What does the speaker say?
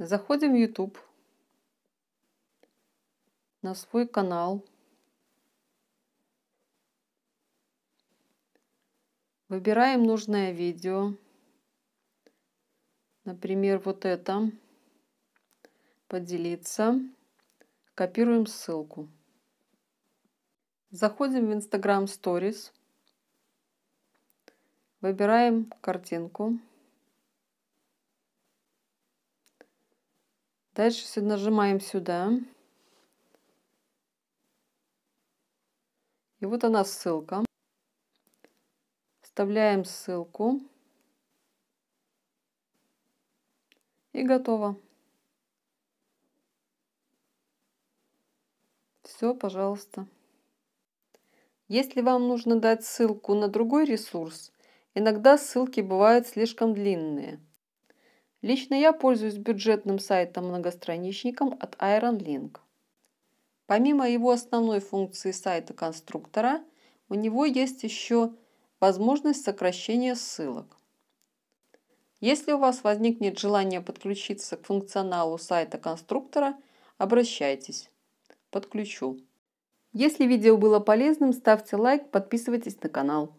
Заходим в YouTube, на свой канал. Выбираем нужное видео. Например, вот это. Поделиться. Копируем ссылку. Заходим в Instagram Stories. Выбираем картинку. Дальше все нажимаем сюда. И вот она ссылка. Вставляем ссылку. И готово. Все, пожалуйста. Если вам нужно дать ссылку на другой ресурс, иногда ссылки бывают слишком длинные – Лично я пользуюсь бюджетным сайтом-многостраничником от IronLink. Помимо его основной функции сайта-конструктора, у него есть еще возможность сокращения ссылок. Если у вас возникнет желание подключиться к функционалу сайта-конструктора, обращайтесь. Подключу. Если видео было полезным, ставьте лайк, подписывайтесь на канал.